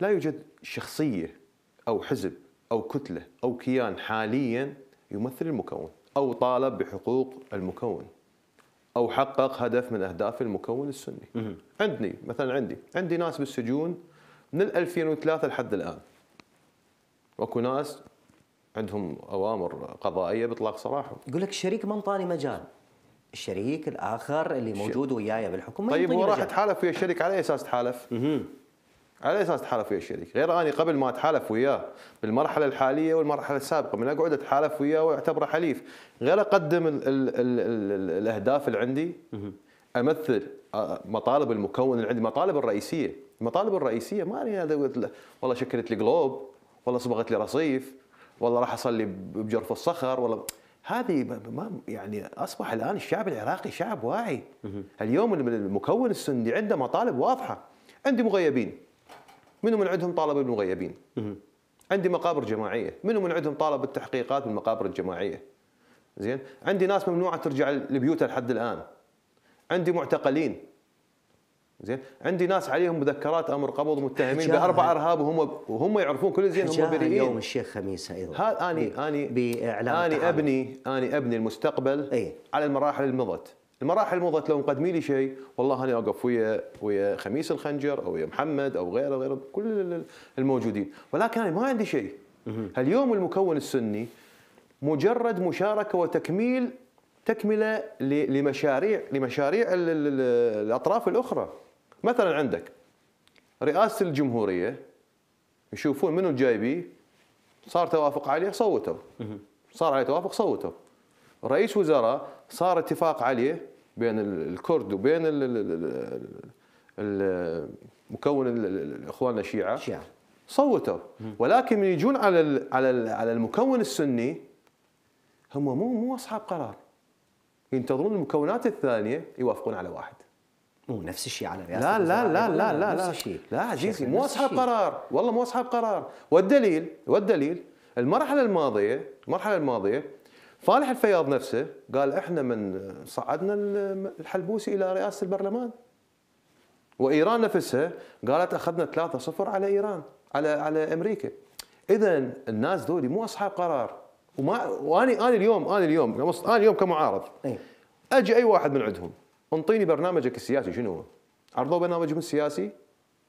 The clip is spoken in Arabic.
لا يوجد شخصية أو حزب أو كتلة أو كيان حاليا يمثل المكون أو طالب بحقوق المكون أو حقق هدف من أهداف المكون السني عندني مثلا عندي عندي ناس بالسجون من 2003 لحد الآن واكو ناس عندهم اوامر قضائيه باطلاق سراحهم يقول لك الشريك ما انطاني مجال الشريك الاخر اللي موجود وياي بالحكومه طيب هو راح تحالف ويا الشريك على اي اساس تحالف؟ على اساس تحالف ويا الشريك غير اني قبل ما اتحالف وياه بالمرحله الحاليه والمرحله السابقه من اقعد اتحالف وياه واعتبره حليف غير اقدم الـ الـ الـ الـ الاهداف اللي عندي امثل آه، مطالب المكون اللي عندي المطالب الرئيسيه المطالب الرئيسيه ما لي هذا والله شكلت لي جلوب والله صبغت لي رصيف والله راح اصلي بجرف الصخر والله هذه ما يعني اصبح الان الشعب العراقي شعب واعي اليوم المكون السني عنده مطالب واضحه عندي مغيبين منو من عندهم طالب بالمغيبين عندي مقابر جماعيه منو من عندهم طالب بالتحقيقات بالمقابر الجماعيه زين عندي ناس ممنوعه ترجع لبيوتها لحد الان عندي معتقلين زين عندي ناس عليهم مذكرات امر قبض متهمين باربع ارهاب وهم وهم يعرفون كل زين هم بريئين يوم الشيخ خميس ايضا هذا اني اني اني ابني اني ابني المستقبل أي. على المراحل اللي مضت المراحل مضت لو مقدمي لي شيء والله انا اوقف ويا ويا خميس الخنجر او ويا محمد او غيره غيره كل الموجودين ولكن انا ما عندي شيء اليوم المكون السني مجرد مشاركه وتكميل تكمله لمشاريع لمشاريع الاطراف الاخرى مثلا عندك رئاسه الجمهوريه يشوفون منو جايبيه صار توافق عليه صوتوا صار عليه توافق صوتوا رئيس وزراء صار اتفاق عليه بين الكرد وبين مكون الاخوان الشيعه صوتوا ولكن من يجون على على على المكون السني هم مو مو اصحاب قرار ينتظرون المكونات الثانيه يوافقون على واحد مو نفس الشيء على رئاسه لا لا لا لا لا لا لا عزيزي مو اصحاب قرار والله مو اصحاب قرار والدليل والدليل المرحله الماضيه المرحله الماضيه صالح الفياض نفسه قال احنا من صعدنا الحلبوسي الى رئاسه البرلمان وايران نفسها قالت اخذنا 3-0 على ايران على على امريكا اذا الناس ذولي مو اصحاب قرار وما واني انا اليوم انا اليوم انا اليوم كمعارض إيه. اجي اي واحد من عندهم انطيني برنامجك السياسي شنو هو؟ عرضوا برنامجهم السياسي